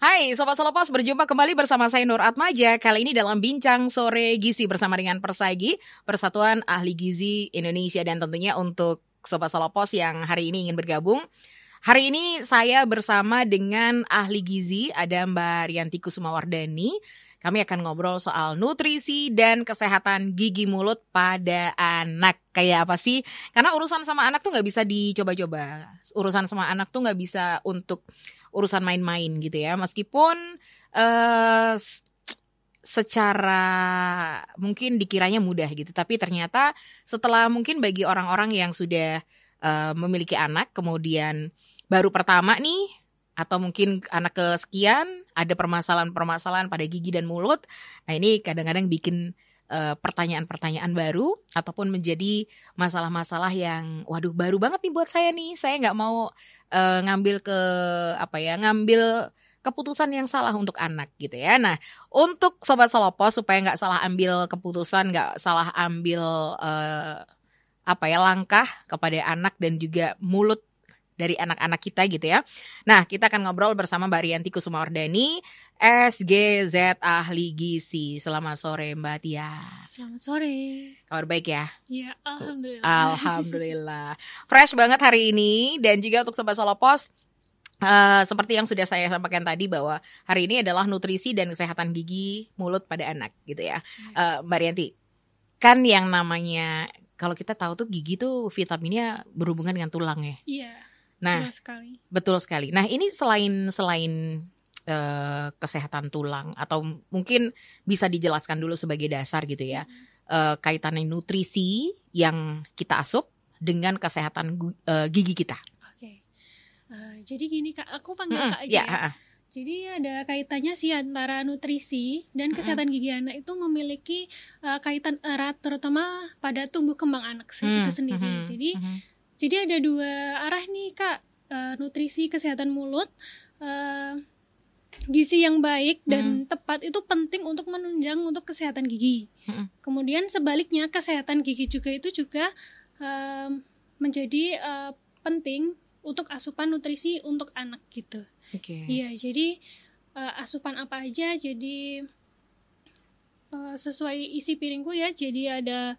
Hai Sobat Selepas, berjumpa kembali bersama saya Nur Atmaja Kali ini dalam Bincang Sore Gizi bersama dengan Persagi Persatuan Ahli Gizi Indonesia Dan tentunya untuk Sobat solopos yang hari ini ingin bergabung Hari ini saya bersama dengan ahli gizi ada Mbak Rianti Kusumawardani kami akan ngobrol soal nutrisi dan kesehatan gigi mulut pada anak. Kayak apa sih? Karena urusan sama anak tuh nggak bisa dicoba-coba. Urusan sama anak tuh nggak bisa untuk urusan main-main gitu ya. Meskipun uh, secara mungkin dikiranya mudah gitu, tapi ternyata setelah mungkin bagi orang-orang yang sudah uh, memiliki anak kemudian baru pertama nih atau mungkin anak kesekian ada permasalahan-permasalahan pada gigi dan mulut. Nah, ini kadang-kadang bikin Eh, pertanyaan-pertanyaan baru ataupun menjadi masalah-masalah yang waduh baru banget nih buat saya nih saya nggak mau uh, ngambil ke apa ya ngambil keputusan yang salah untuk anak gitu ya nah untuk sobat solopo supaya nggak salah ambil keputusan nggak salah ambil uh, apa ya langkah kepada anak dan juga mulut dari anak-anak kita gitu ya. Nah, kita akan ngobrol bersama Mbak Rianti Kusuma Ordani, SGZ Ahli Gizi. Selamat sore Mbak Tia. Selamat sore. Kabar baik ya? Iya, alhamdulillah. Alhamdulillah. Fresh banget hari ini dan juga untuk Sobat Solopos Uh, seperti yang sudah saya sampaikan tadi bahwa hari ini adalah nutrisi dan kesehatan gigi mulut pada anak gitu ya, uh, Mbak Rianti. Kan yang namanya kalau kita tahu tuh gigi tuh vitaminnya berhubungan dengan tulang ya. Iya. Yeah Nah, iya sekali. betul sekali. Nah, ini selain selain uh, kesehatan tulang atau mungkin bisa dijelaskan dulu sebagai dasar gitu ya. Hmm. Uh, kaitannya nutrisi yang kita asup dengan kesehatan eh, gigi kita. Oke. Okay. Uh, jadi gini Kak, aku panggil hmm, Kak aja. Yeah. ya. ya. Jadi ada kaitannya sih antara nutrisi dan kesehatan gigi anak itu memiliki uh, kaitan erat terutama pada tumbuh kembang anak -hmm. itu sendiri. -hmm. Jadi -hmm jadi ada dua arah nih kak, uh, nutrisi kesehatan mulut. Uh, gizi yang baik dan mm. tepat itu penting untuk menunjang untuk kesehatan gigi. Hmm. Kemudian sebaliknya kesehatan gigi juga itu juga um, menjadi uh, penting untuk asupan nutrisi untuk anak gitu. Oke. Okay. Iya, jadi uh, asupan apa aja jadi sesuai isi piringku ya. Jadi ada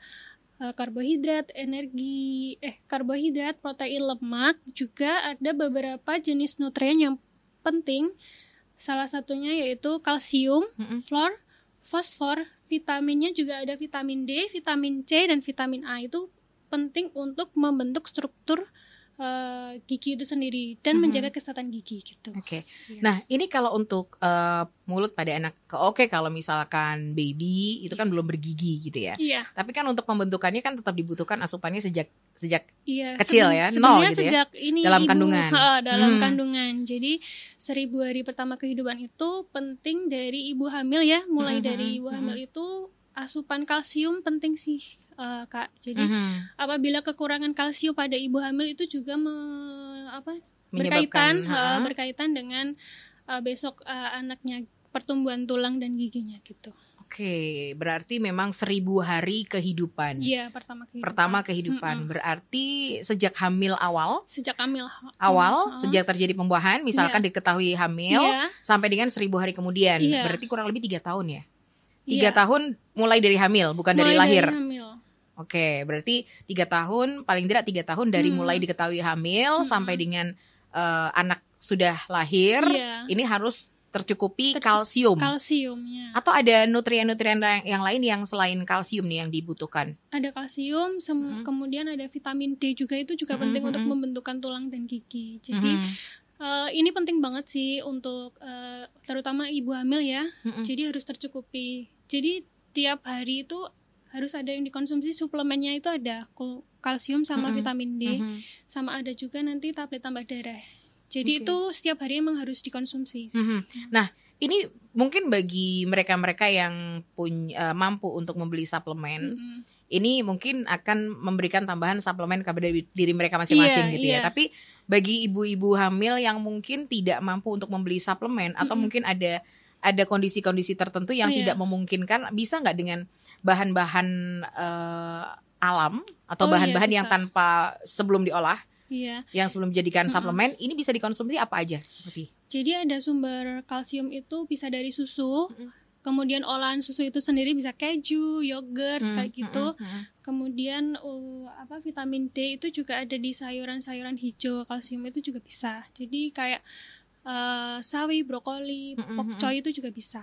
Eh, karbohidrat, energi, eh karbohidrat, protein, lemak, juga ada beberapa jenis nutrien yang penting. Salah satunya yaitu kalsium, mm -hmm. fluor, fosfor, vitaminnya juga ada vitamin D, vitamin C dan vitamin A itu penting untuk membentuk struktur Eh, gigi itu sendiri dan hmm. menjaga kesehatan gigi gitu. Oke. Okay. Ya. Nah, ini kalau untuk uh, mulut pada anak oke okay, kalau misalkan baby itu kan belum bergigi gitu ya. Iya. Tapi kan untuk pembentukannya kan tetap dibutuhkan asupannya sejak sejak iya, kecil ya, nol gitu ya. sejak ya. ini dalam ibu, kandungan. uh, dalam hmm. kandungan. Jadi seribu hari pertama kehidupan itu penting dari ibu hamil ya, mulai hmm, dari mm-hmm. ibu hamil hmm. itu asupan kalsium penting sih uh, kak jadi mm-hmm. apabila kekurangan kalsium pada ibu hamil itu juga me, apa berkaitan uh, berkaitan dengan uh, besok uh, anaknya pertumbuhan tulang dan giginya gitu Oke, berarti memang seribu hari kehidupan. Iya, pertama kehidupan. Pertama kehidupan. Mm -hmm. Berarti sejak hamil awal. Sejak hamil awal, mm -hmm. sejak terjadi pembuahan, misalkan yeah. diketahui hamil, yeah. sampai dengan seribu hari kemudian. Yeah. Berarti kurang lebih tiga tahun ya? Tiga yeah. tahun mulai dari hamil, bukan mulai dari lahir. Dari hamil. Oke, berarti tiga tahun paling tidak tiga tahun dari hmm. mulai diketahui hamil hmm. sampai dengan uh, anak sudah lahir, yeah. ini harus tercukupi Tercuk kalsium. Kalsiumnya. Atau ada nutrien-nutrien yang lain yang selain kalsium nih yang dibutuhkan? Ada kalsium, -hmm. kemudian ada vitamin D juga itu juga -hmm. penting hmm, untuk hmm. membentukkan tulang dan gigi. Jadi -hmm Eh, ini penting banget sih untuk uh, terutama ibu hamil ya. Mm-hmm. Jadi harus tercukupi. Jadi tiap hari itu harus ada yang dikonsumsi suplemennya itu ada kalsium sama mm-hmm. vitamin D, mm-hmm. sama ada juga nanti tablet tambah darah. Jadi okay. itu setiap hari emang harus dikonsumsi. Mm-hmm. Nah, ini mungkin bagi mereka-mereka yang punya uh, eh, mampu untuk membeli suplemen, mm -hmm. ini mungkin akan memberikan tambahan suplemen kepada diri mereka iya, masing-masing yeah, gitu yeah. ya. Iya. Tapi bagi ibu-ibu hamil yang mungkin tidak mampu untuk membeli suplemen mm -hmm. atau mungkin ada ada kondisi-kondisi tertentu yang yeah. tidak memungkinkan, bisa nggak dengan bahan-bahan uh, alam atau bahan-bahan oh, iya, yang tanpa sebelum diolah Iya. Yang sebelum dijadikan hmm. suplemen, ini bisa dikonsumsi apa aja seperti? Jadi ada sumber kalsium itu bisa dari susu, hmm. kemudian olahan susu itu sendiri bisa keju, yogurt hmm. kayak gitu. Hmm. Hmm. Kemudian uh, apa vitamin D itu juga ada di sayuran-sayuran hijau, kalsium itu juga bisa. Jadi kayak uh, sawi, brokoli, pokcoy itu juga bisa.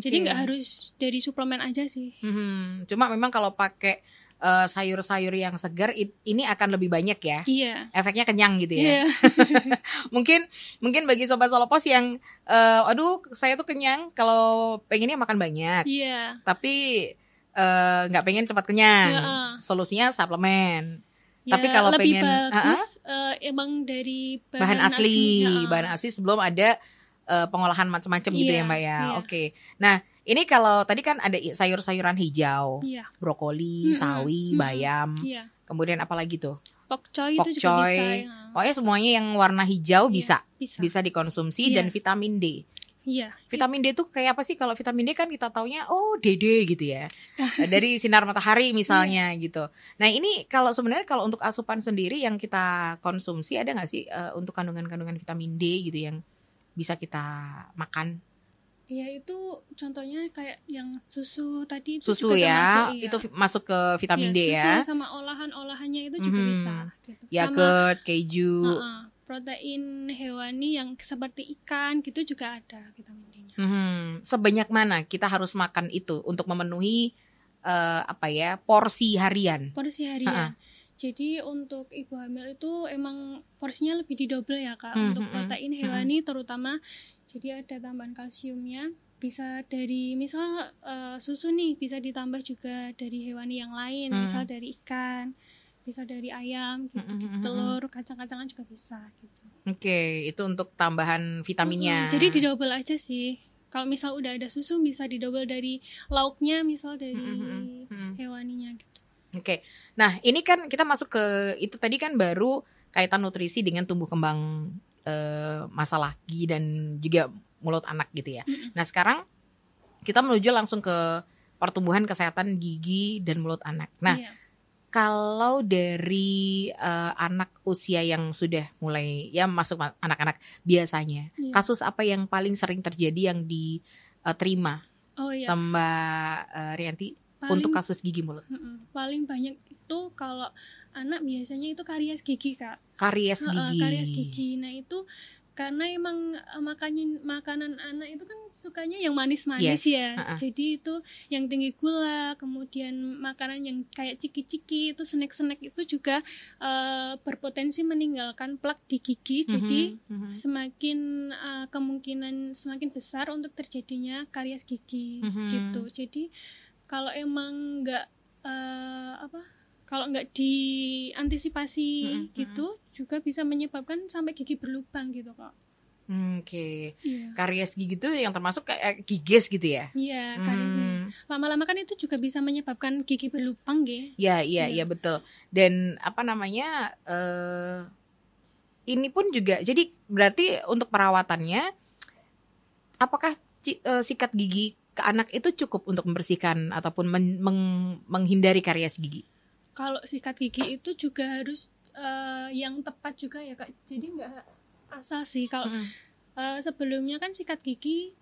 Okay. Jadi nggak harus dari suplemen aja sih. Hmm, cuma memang kalau pakai uh, sayur-sayur yang segar ini akan lebih banyak ya. Iya. Efeknya kenyang gitu ya. Iya. mungkin mungkin bagi sobat solopos yang uh, aduh saya tuh kenyang kalau pengennya makan banyak. Iya. Tapi eh, nggak uh, pengen cepat kenyang. Iya. Solusinya suplemen. Ya, Tapi kalau lebih pengen bagus, uh, uh, emang dari bahan, bahan asli, asli ya. bahan asli sebelum ada uh, pengolahan macam-macam yeah, gitu iya, ya, Mbak ya. Yeah. Oke. Okay. Nah, ini kalau tadi kan ada sayur-sayuran hijau, yeah. brokoli, hmm, sawi, hmm, bayam. yeah. Kemudian apalagi tuh? Pokcoy Pok itu juga bisa. Ya. Pokoknya semuanya yang warna hijau yeah. bisa, bisa bisa dikonsumsi yeah. dan vitamin D. Iya. Vitamin D tuh kayak apa sih? Kalau vitamin D kan kita taunya oh DD gitu ya. Dari sinar matahari misalnya iya. gitu. Nah, ini kalau sebenarnya kalau untuk asupan sendiri yang kita konsumsi ada nggak sih uh, untuk kandungan-kandungan vitamin D gitu yang bisa kita makan? Iya itu contohnya kayak yang susu tadi itu susu ya masuk, iya. itu masuk ke vitamin ya, D susu ya. Susu sama olahan-olahannya itu juga mm-hmm. bisa. Gitu. Yogurt, keju. Uh-uh, protein hewani yang seperti ikan gitu juga ada vitamin D-nya. Mm-hmm. Sebanyak mana kita harus makan itu untuk memenuhi uh, apa ya porsi harian? Porsi harian. Uh-uh. Jadi untuk ibu hamil itu emang porsinya lebih didobel ya kak mm-hmm. untuk hmm, hmm. protein hmm, hewani mm-hmm. terutama jadi ada tambahan kalsiumnya bisa dari misal uh, susu nih bisa ditambah juga dari hewani yang lain hmm. misal dari ikan bisa dari ayam gitu, hmm, hmm, -gitu hmm, hmm, telur kacang-kacangan juga bisa gitu oke okay, itu untuk tambahan vitaminnya hmm, jadi di double aja sih kalau misal udah ada susu bisa di double dari lauknya misal dari hmm, hmm, hewaninya gitu oke okay. nah ini kan kita masuk ke itu tadi kan baru kaitan nutrisi dengan tumbuh kembang Eh, masalah gigi dan juga mulut anak gitu ya. Mm-hmm. Nah sekarang kita menuju langsung ke pertumbuhan kesehatan gigi dan mulut anak. Nah yeah. kalau dari uh, anak usia yang sudah mulai ya masuk anak-anak biasanya yeah. kasus apa yang paling sering terjadi yang diterima eh, oh, yeah. sama uh, Rianti paling, untuk kasus gigi mulut? Paling banyak itu kalau anak biasanya itu karies gigi kak karies gigi uh, karies gigi nah itu karena emang eh, makannya makanan anak itu kan sukanya yang manis-manis yes. ya. Uh-uh. Jadi itu yang tinggi gula, kemudian makanan yang kayak ciki-ciki itu snack-snack itu juga uh, berpotensi meninggalkan plak di gigi. Mm-hmm. Jadi mm-hmm. semakin uh, kemungkinan semakin besar untuk terjadinya karies gigi mm-hmm. gitu. Jadi kalau emang nggak uh, apa kalau nggak diantisipasi mm -hmm. gitu juga bisa menyebabkan sampai gigi berlubang gitu kok. Oke, okay. Iya. yeah. karies gigi itu yang termasuk kayak eh, giges gitu ya? Iya, yeah, mm. lama-lama kan itu juga bisa menyebabkan gigi berlubang, gitu. Iya, iya, iya betul. Dan apa namanya? Uh, ini pun juga, jadi berarti untuk perawatannya, apakah uh, sikat gigi ke anak itu cukup untuk membersihkan ataupun men meng menghindari karies gigi? kalau sikat gigi itu juga harus uh, yang tepat juga ya kak jadi nggak asal sih kalau hmm. uh, sebelumnya kan sikat gigi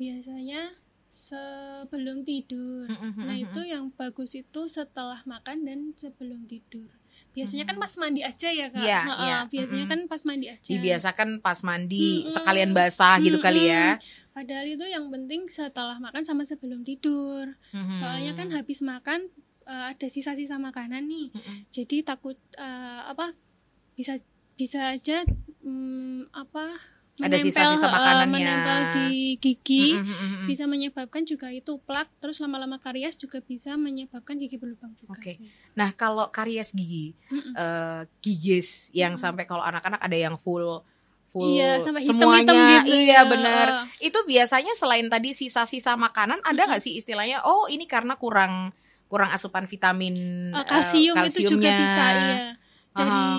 biasanya sebelum tidur hmm, hmm nah hmm, itu hmm. yang bagus itu setelah makan dan sebelum tidur biasanya kan hmm. pas mandi aja ya kak yeah, iya, nah, iya. yeah. biasanya kan pas mandi aja dibiasakan pas mandi sekalian basah gitu kali ya padahal itu yang penting setelah makan sama sebelum tidur soalnya kan habis makan uh, ada sisa-sisa makanan nih mm -hmm. jadi takut uh, apa bisa bisa aja um, apa menempel, ada sisa-sisa uh, menempel di gigi mm -hmm. bisa menyebabkan juga itu plak terus lama-lama karies juga bisa menyebabkan gigi berlubang juga. Oke. Okay. Sih. Nah, kalau karies gigi uh, gigis yang mm -hmm. sampai kalau anak-anak ada yang full full iya, sampai semuanya gitu, ya. iya ya. benar itu biasanya selain tadi sisa-sisa makanan ada nggak sih istilahnya oh ini karena kurang kurang asupan vitamin uh, kalsium uh, itu juga bisa ya dari uh -huh.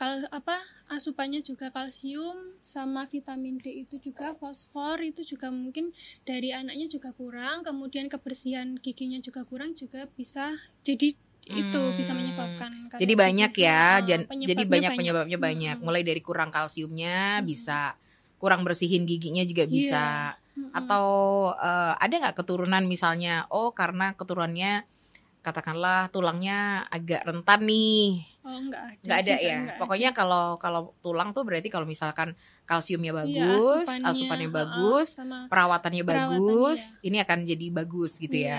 kal apa asupannya juga kalsium sama vitamin D itu juga fosfor itu juga mungkin dari anaknya juga kurang kemudian kebersihan giginya juga kurang juga bisa jadi itu bisa hmm. menyebabkan jadi banyak ya jadi banyak penyebabnya banyak, banyak. Hmm. mulai dari kurang kalsiumnya hmm. bisa kurang bersihin giginya juga iya. bisa yeah hmm. atau uh, ada nggak keturunan misalnya oh karena keturunannya katakanlah tulangnya agak rentan nih oh, nggak ada, ada ya enggak pokoknya kalau kalau tulang tuh berarti kalau misalkan kalsiumnya iya, bagus ya, asupannya, asupannya bagus perawatannya, perawatannya bagus ya. ini akan jadi bagus gitu ya, ya.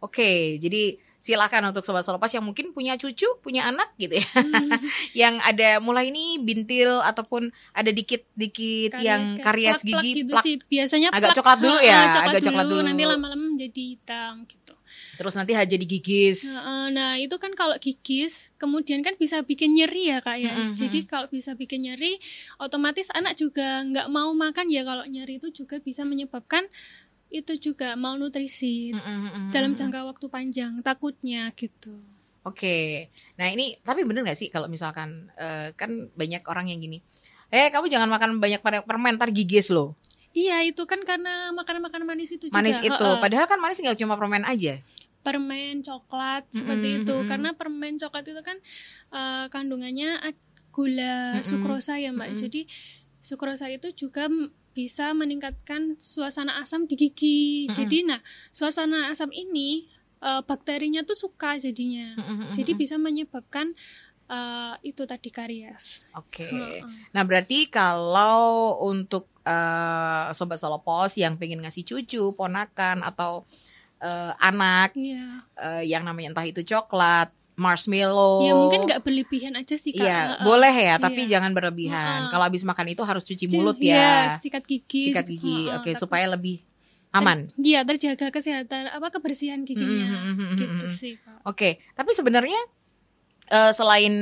oke okay, jadi silakan untuk sobat pas yang mungkin punya cucu, punya anak gitu ya. Hmm. yang ada mulai ini bintil ataupun ada dikit-dikit yang karies gitu plak, gigi plak, plak. plak, biasanya agak plak, coklat dulu ya, coklat agak coklat dulu. Nanti lama-lama menjadi hitam gitu. Terus nanti jadi gigis. Nah, nah, itu kan kalau gigis, kemudian kan bisa bikin nyeri ya kak ya. Mm -hmm. Jadi kalau bisa bikin nyeri, otomatis anak juga nggak mau makan ya kalau nyeri itu juga bisa menyebabkan itu juga malnutrisi mm -mm. dalam jangka waktu panjang takutnya gitu. Oke, okay. nah ini tapi bener gak sih kalau misalkan uh, kan banyak orang yang gini, eh kamu jangan makan banyak permen tar gigis loh. Iya itu kan karena makanan-makanan manis itu manis juga. Manis itu, uh, padahal kan manis nggak cuma permen aja. Permen, coklat seperti mm -hmm. itu, karena permen coklat itu kan uh, kandungannya gula, mm -hmm. sukrosa ya mbak. Mm -hmm. Jadi sukrosa itu juga bisa meningkatkan suasana asam di gigi. Mm-hmm. Jadi nah, suasana asam ini uh, bakterinya tuh suka jadinya. Mm-hmm. Jadi bisa menyebabkan uh, itu tadi karies. Oke. Okay. Mm -hmm. Nah, berarti kalau untuk uh, sobat solopos yang pengen ngasih cucu, ponakan atau uh, anak yeah. Iya. uh, yang namanya entah itu coklat marshmallow. Ya mungkin nggak berlebihan aja sih kak. Iya boleh ya, tapi iya. jangan berlebihan. Uh, Kalau habis makan itu harus cuci mulut ya. Iya, sikat gigi. Sikat gigi, uh, oke okay, supaya lebih aman. Iya terjaga kesehatan apa kebersihan giginya mm -hmm, gitu mm-hmm. Oke, okay. tapi sebenarnya uh, selain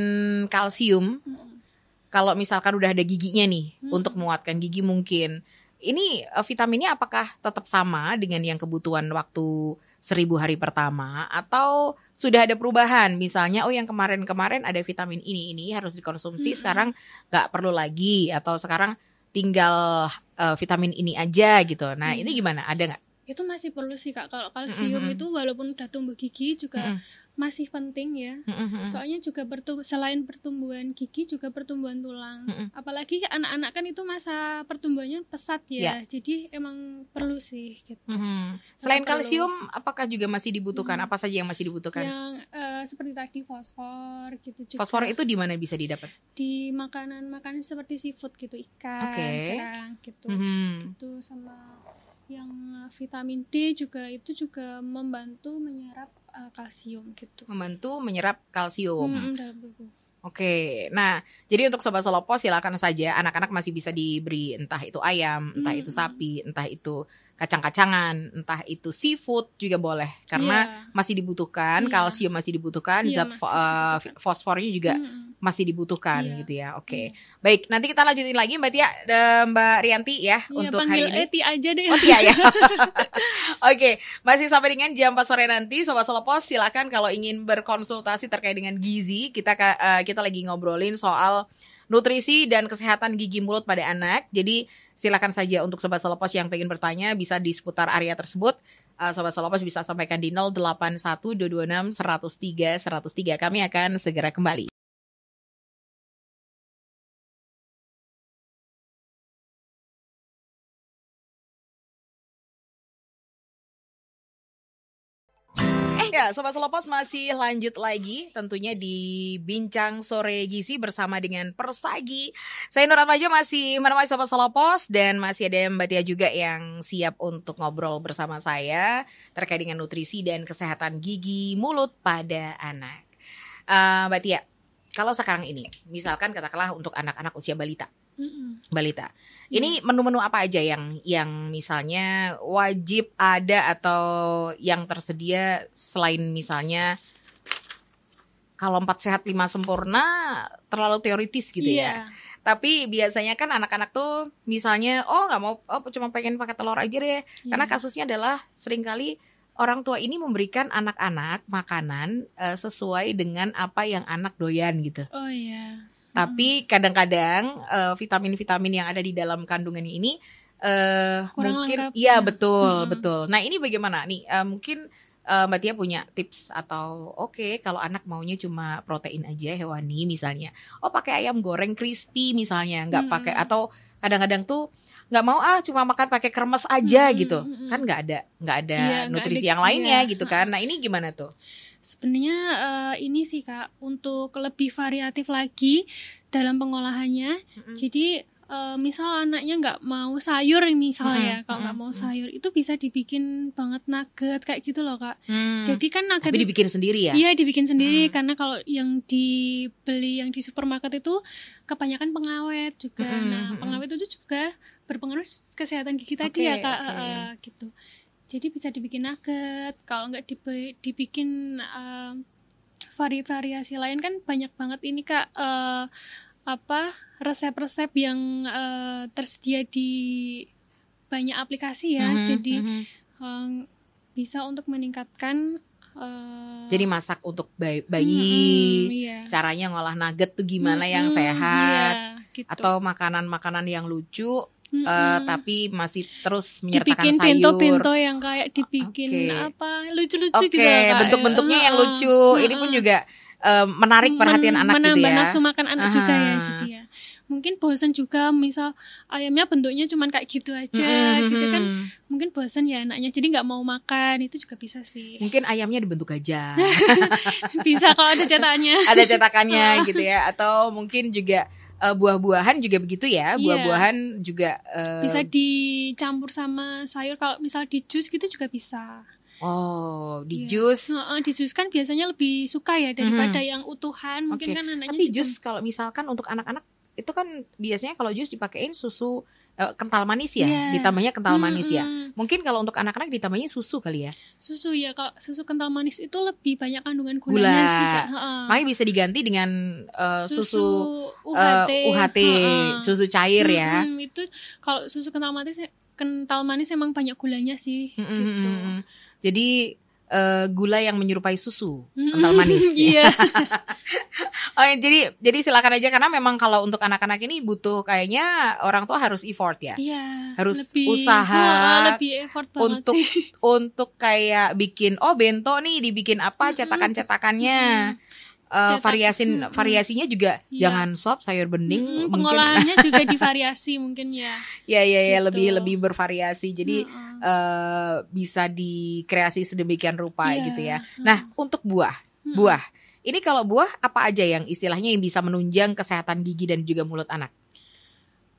kalsium, mm -hmm. kalau misalkan udah ada giginya nih -hmm. untuk menguatkan gigi mungkin ini eh, vitaminnya apakah tetap sama dengan yang kebutuhan waktu seribu hari pertama atau sudah ada perubahan misalnya oh yang kemarin-kemarin ada vitamin ini ini harus dikonsumsi mm -hmm. sekarang nggak perlu lagi atau sekarang tinggal uh, vitamin ini aja gitu nah mm -hmm. ini gimana ada nggak itu masih perlu sih kak kalau kalsium mm -hmm. itu walaupun udah tumbuh gigi juga mm -hmm masih penting ya. Mm-hmm. Soalnya juga bertum selain pertumbuhan gigi juga pertumbuhan tulang. Mm-hmm. Apalagi anak-anak kan itu masa pertumbuhannya pesat ya. Yeah. Jadi emang perlu sih gitu. Mm-hmm. Selain kalsium apakah juga masih dibutuhkan? Mm-hmm. Apa saja yang masih dibutuhkan? Yang uh, seperti tadi fosfor gitu juga. Fosfor itu di mana bisa didapat? Di makanan-makanan seperti seafood gitu, ikan, okay. kerang gitu. Mm-hmm. Gitu sama yang vitamin D juga itu juga membantu menyerap Eh, kalsium gitu. Membantu menyerap kalsium. Hmm, dalam tubuh. Oke, nah jadi untuk sobat solopos silakan saja anak-anak masih bisa diberi entah itu ayam, entah hmm. itu sapi, entah itu kacang-kacangan, entah itu seafood juga boleh karena yeah. masih dibutuhkan, yeah. kalsium masih dibutuhkan, yeah, zat masih eh, dibutuhkan. fosfornya juga mm. masih dibutuhkan yeah. gitu ya. Oke. Okay. Mm. Baik, nanti kita lanjutin lagi Mbak Tia eh, Mbak Rianti ya yeah, untuk hari ini. Eh, aja deh. Oh, Tia ya. Iya. Oke, okay. masih sampai dengan jam 4 sore nanti Sobat Solopos silakan kalau ingin berkonsultasi terkait dengan gizi, kita uh, kita lagi ngobrolin soal nutrisi dan kesehatan gigi mulut pada anak. Jadi silakan saja untuk sobat Salopos yang ingin bertanya bisa di seputar area tersebut. Uh, sobat Salopos bisa sampaikan di 081226103103. 103. Kami akan segera kembali. Ya, Sobat Selopos masih lanjut lagi tentunya di Bincang Sore Gizi bersama dengan Persagi. Saya Nur Atmaja masih menemani Sobat Selopos dan masih ada Mbak Tia juga yang siap untuk ngobrol bersama saya terkait dengan nutrisi dan kesehatan gigi mulut pada anak. Uh, Mbak Tia, kalau sekarang ini, misalkan katakanlah untuk anak-anak usia balita, hmm balita. Iya. Ini menu-menu apa aja yang yang misalnya wajib ada atau yang tersedia selain misalnya kalau empat sehat lima sempurna terlalu teoritis gitu yeah. ya. Iya. Tapi biasanya kan anak-anak tuh misalnya oh nggak mau oh cuma pengen pakai telur aja deh. Yeah. Karena kasusnya adalah seringkali orang tua ini memberikan anak-anak makanan uh, sesuai dengan apa yang anak doyan gitu. Oh iya. Tapi hmm. kadang-kadang uh, vitamin-vitamin yang ada di dalam kandungan ini uh, Kurang mungkin iya ya, betul, hmm. betul. Nah, ini bagaimana nih? Uh, mungkin uh, Mbak Tia punya tips atau oke okay, kalau anak maunya cuma protein aja hewani misalnya. Oh, pakai ayam goreng crispy misalnya, nggak hmm. pakai atau kadang-kadang tuh nggak mau ah cuma makan pakai kremes aja hmm, hmm gitu kan nggak ada nggak ada ya, nutrisi gak ada, yang lainnya iya. gitu kan nah ini gimana tuh Sebenarnya uh, ini sih Kak untuk lebih variatif lagi dalam pengolahannya. Mm-hmm. Jadi uh, misal anaknya nggak mau sayur misalnya mm-hmm. ya, kalau nggak mm-hmm. mau sayur itu bisa dibikin banget nugget kayak gitu loh Kak. Mm. Jadi kan nugget Tapi dibikin sendiri ya? Iya, dibikin sendiri mm. karena kalau yang dibeli yang di supermarket itu kebanyakan pengawet juga. Mm-hmm. Nah, pengawet itu juga berpengaruh kesehatan gigi okay, tadi ya Kak okay. uh, gitu jadi bisa dibikin nugget kalau nggak dibikin uh, variasi lain kan banyak banget ini kak uh, apa resep-resep yang uh, tersedia di banyak aplikasi ya mm -hmm, jadi mm -hmm. um, bisa untuk meningkatkan Uh, Jadi masak untuk bayi, bayi hmm, iya. caranya ngolah nugget tuh gimana hmm, yang iya, sehat iya, gitu. atau makanan-makanan yang lucu mm -hmm. uh, tapi masih terus menyertakan Dibikin sayur. pintu-pintu yang kayak dibikin okay. apa lucu-lucu okay. gitu. Oke, bentuk-bentuknya yang lucu. Uh, Ini pun juga uh, menarik perhatian Men anak gitu ya. Menambah nafsu makan anak uh -huh. juga ya jadi ya. Mungkin bosan juga misal ayamnya bentuknya cuma kayak gitu aja mm -hmm. gitu kan. Mungkin bosan ya anaknya jadi nggak mau makan itu juga bisa sih. Mungkin ayamnya dibentuk aja. bisa kalau ada cetakannya. ada cetakannya gitu ya atau mungkin juga uh, buah-buahan juga begitu ya. Iya. Buah-buahan juga uh, bisa dicampur sama sayur kalau misal di jus gitu juga bisa. Oh, di yeah. jus. Uh, uh, di jus kan biasanya lebih suka ya mm-hmm. daripada -hmm. yang utuhan. Mungkin okay. kan anaknya Tapi juga... jus kalau misalkan untuk anak-anak itu kan biasanya kalau jus dipakein susu uh, kental manis ya, yeah. ditambahnya kental hmm, manis ya. Mungkin kalau untuk anak-anak ditambahnya susu kali ya. Susu ya, kalau susu kental manis itu lebih banyak kandungan gulanya Gula. sih. Makanya bisa diganti dengan uh, susu, susu UHT, uh, eh, UHT -uh. susu cair ya. ya. Hmm, itu kalau susu kental manis kental manis emang banyak gulanya sih hmm, gitu. jadi uh, gula yang menyerupai susu hmm. kental manis. Ya. Iya. oh, jadi jadi silakan aja karena memang kalau untuk anak-anak ini butuh kayaknya orang tua harus effort ya. Iya. Harus lebih, usaha. lebih effort untuk sih. untuk kayak bikin oh bento nih dibikin apa cetakan-cetakannya. -hmm uh, variasin gitu. hmm, variasinya juga iya. jangan sop sayur bening hmm, pengolahannya juga divariasi mungkin ya ya ya ya gitu. lebih lebih bervariasi jadi hmm. Uh, bisa dikreasi sedemikian rupa yeah. gitu ya hmm. nah untuk buah hmm. buah ini kalau buah apa aja yang istilahnya yang bisa menunjang kesehatan gigi dan juga mulut anak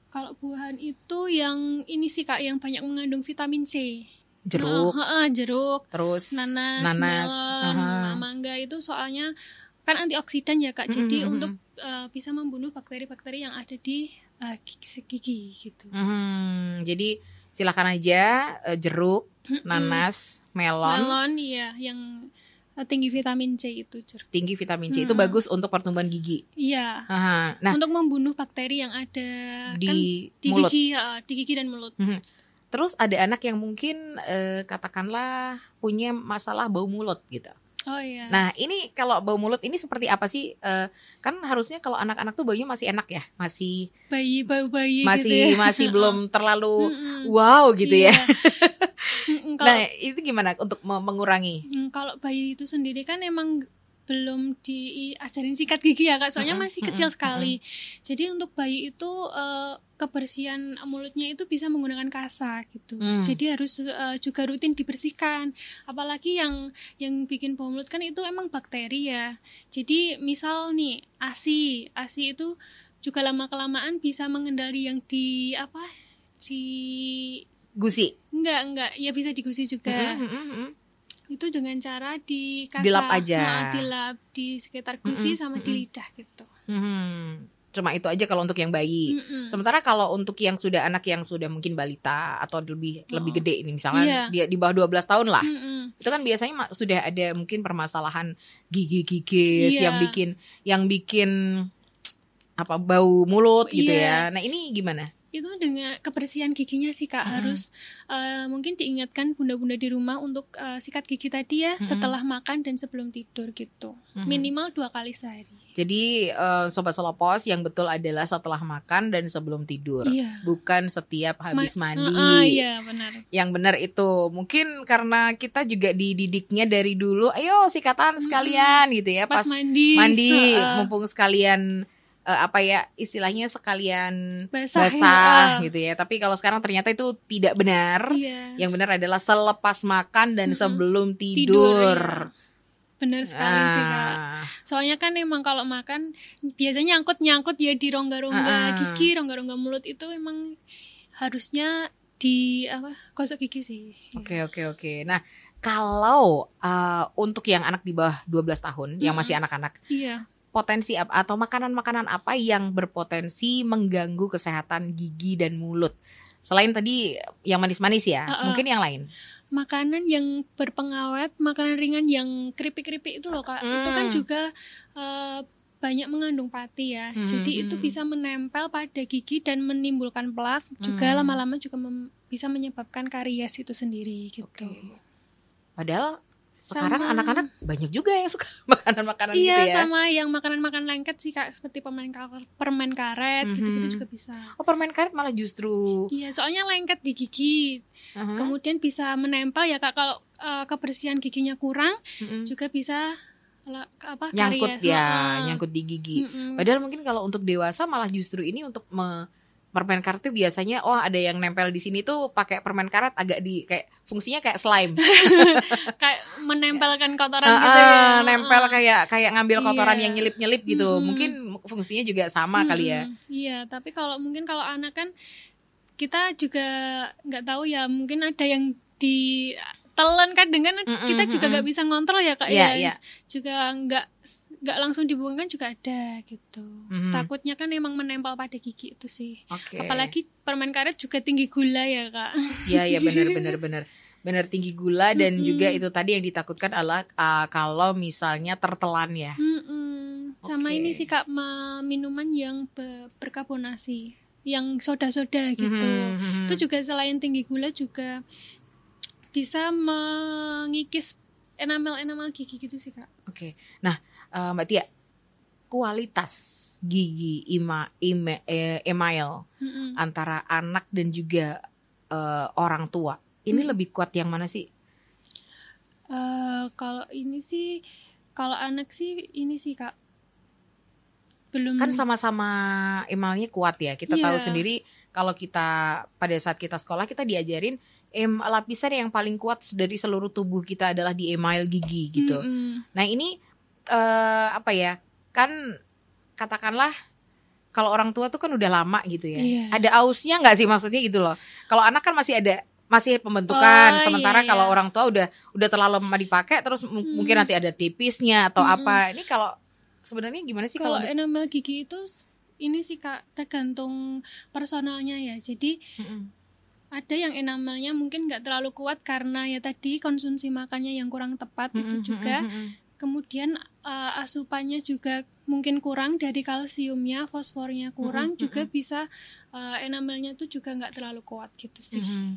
kalau buahan itu yang ini sih kak yang banyak mengandung vitamin C jeruk, uh, uh, jeruk, terus nanas, nanas melon, uh -huh. mangga itu soalnya kan antioksidan ya kak jadi mm -hmm. untuk uh, bisa membunuh bakteri-bakteri yang ada di uh, gigi gitu mm jadi silakan aja uh, jeruk mm -hmm. nanas melon melon iya yang tinggi vitamin C itu jeruk. Tinggi vitamin C hmm. itu bagus untuk pertumbuhan gigi. Iya. Aha. Nah, untuk membunuh bakteri yang ada di, kan, di mulut. gigi, uh, di gigi dan mulut. Hmm. Terus ada anak yang mungkin uh, katakanlah punya masalah bau mulut gitu. Oh iya. Nah ini kalau bau mulut ini seperti apa sih? Uh, kan harusnya kalau anak-anak tuh baunya masih enak ya, masih bayi bau bayi gitu masih ya. gitu ya. masih belum terlalu wow gitu iya. ya. nah itu gimana untuk mengurangi? Mm, kalau bayi itu sendiri kan emang belum diajarin sikat gigi ya kak soalnya masih kecil sekali jadi untuk bayi itu uh, kebersihan mulutnya itu bisa menggunakan kasa gitu mm. jadi harus uh, juga rutin dibersihkan apalagi yang yang bikin bau mulut kan itu emang bakteri ya jadi misal nih asi asi itu juga lama kelamaan bisa mengendali yang di apa di gusi enggak enggak ya bisa digusi juga mm -hmm itu dengan cara di kasa, dilap aja nah, dilap di sekitar gusi mm -mm, sama mm -mm. di lidah gitu mm-hmm. cuma itu aja kalau untuk yang bayi mm -mm. sementara kalau untuk yang sudah anak yang sudah mungkin balita atau lebih oh. lebih gede ini misalnya yeah. dia di bawah 12 tahun lah mm -mm. itu kan biasanya sudah ada mungkin permasalahan gigi gigi yeah. yang bikin yang bikin apa bau mulut gitu yeah. ya iya. nah ini gimana itu dengan kebersihan giginya sih kak hmm. harus uh, mungkin diingatkan bunda-bunda di rumah untuk uh, sikat gigi tadi ya hmm. setelah makan dan sebelum tidur gitu hmm. minimal dua kali sehari. Jadi uh, sobat selopos yang betul adalah setelah makan dan sebelum tidur, iya. bukan setiap habis Ma mandi. Uh, uh, iya benar. Yang benar itu mungkin karena kita juga dididiknya dari dulu, ayo sikatan sekalian hmm. gitu ya pas, pas mandi, mandi uh, mumpung sekalian uh, apa ya istilahnya sekalian basah, ya. basah ya. gitu ya. Tapi kalau sekarang ternyata itu tidak benar. Iya. Yang benar adalah selepas makan dan mm -hmm. sebelum tidur. tidur ya. Benar sekali ah. sih kak. Ah. Soalnya kan emang kalau makan biasanya nyangkut-nyangkut ya di rongga-rongga ah. gigi, rongga-rongga mulut itu emang harusnya di apa gosok gigi sih. Oke okay, oke okay, oke. Okay. Nah kalau uh, untuk yang anak di bawah 12 tahun, hmm. yang masih anak-anak, iya potensi atau makanan-makanan apa yang berpotensi mengganggu kesehatan gigi dan mulut. Selain tadi yang manis-manis ya, uh mungkin yang lain. Makanan yang berpengawet, makanan ringan yang keripik-keripik itu loh kak, hmm. itu kan hmm. juga uh, banyak mengandung pati ya. Hmm. Jadi itu hmm. bisa menempel pada gigi dan menimbulkan plak, juga hmm. lama-lama juga bisa menyebabkan karies itu sendiri gitu. Okay. Padahal sekarang anak-anak banyak juga yang suka makanan-makanan iya, gitu ya. Iya sama yang makanan-makanan lengket sih kak seperti permen karet, permen karet mm-hmm. gitu-gitu juga bisa. Oh permen karet malah justru. Iya soalnya lengket di gigi, uh-huh. kemudian bisa menempel ya kak kalau uh, kebersihan giginya kurang mm-hmm. juga bisa apa nyangkut karies. ya, uh-huh. nyangkut di gigi. Mm-hmm. Padahal mungkin kalau untuk dewasa malah justru ini untuk me- permen karet tuh biasanya oh ada yang nempel di sini tuh pakai permen karet agak di kayak fungsinya kayak slime kayak menempelkan kotoran gitu ya nempel kayak kayak ngambil iya. kotoran yang nyelip nyelip gitu hmm. mungkin fungsinya juga sama hmm. kali ya iya tapi kalau mungkin kalau anak kan kita juga nggak tahu ya mungkin ada yang di telan kadang kan mm -mm, kita juga nggak mm -mm. bisa ngontrol ya kak yeah, ya yeah. juga nggak nggak langsung dibuang kan juga ada gitu mm -hmm. takutnya kan emang menempel pada gigi itu sih okay. apalagi permen karet juga tinggi gula ya kak iya ya benar benar benar benar tinggi gula dan mm -hmm. juga itu tadi yang ditakutkan adalah uh, kalau misalnya tertelan ya mm -hmm. sama ini sih kak minuman yang berkarbonasi yang soda-soda gitu mm -hmm. itu juga selain tinggi gula juga bisa mengikis enamel enamel gigi gitu sih kak oke okay. nah uh, mbak Tia kualitas gigi ima, ima e, email mm -hmm. antara anak dan juga uh, orang tua ini mm. lebih kuat yang mana sih uh, kalau ini sih kalau anak sih ini sih kak belum kan sama-sama emailnya kuat ya kita yeah. tahu iya. sendiri kalau kita pada saat kita sekolah kita diajarin em lapisan yang paling kuat dari seluruh tubuh kita adalah di email gigi gitu. Mm -hmm. Nah ini uh, apa ya kan katakanlah kalau orang tua tuh kan udah lama gitu ya. Yeah. Ada ausnya nggak sih maksudnya gitu loh. Kalau anak kan masih ada masih pembentukan. Oh, iya, Sementara yeah, kalau kalau orang tua udah udah terlalu lama dipakai terus hmm. mungkin nanti ada tipisnya atau hmm. apa. Ini kalau sebenarnya gimana sih kalau enamel gigi itu ini sih Kak tergantung personalnya ya. Jadi hmm ada yang enamelnya mungkin nggak terlalu kuat karena ya tadi konsumsi makannya yang kurang tepat mm -hmm, itu juga kemudian uh, asupannya juga mungkin kurang dari kalsiumnya fosfornya kurang mm -hmm, juga bisa uh, enamelnya tuh juga nggak terlalu kuat gitu sih mm -hmm.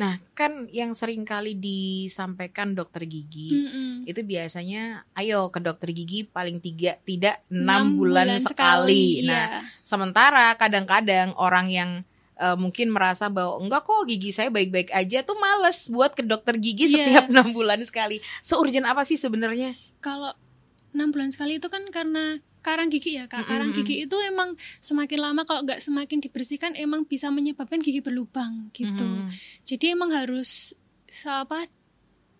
nah kan yang sering kali disampaikan dokter gigi mm -hmm. itu biasanya ayo ke dokter gigi paling tiga tidak enam bulan, bulan sekali, sekali. nah iya. sementara kadang-kadang orang yang uh, mungkin merasa bahwa enggak kok gigi saya baik-baik aja tuh males buat ke dokter gigi yeah. setiap enam bulan sekali. Seurgen apa sih sebenarnya? Kalau enam bulan sekali itu kan karena karang gigi ya kak. Karang gigi itu emang semakin lama kalau nggak semakin dibersihkan emang bisa menyebabkan gigi berlubang gitu. Mm -hmm. Jadi emang harus apa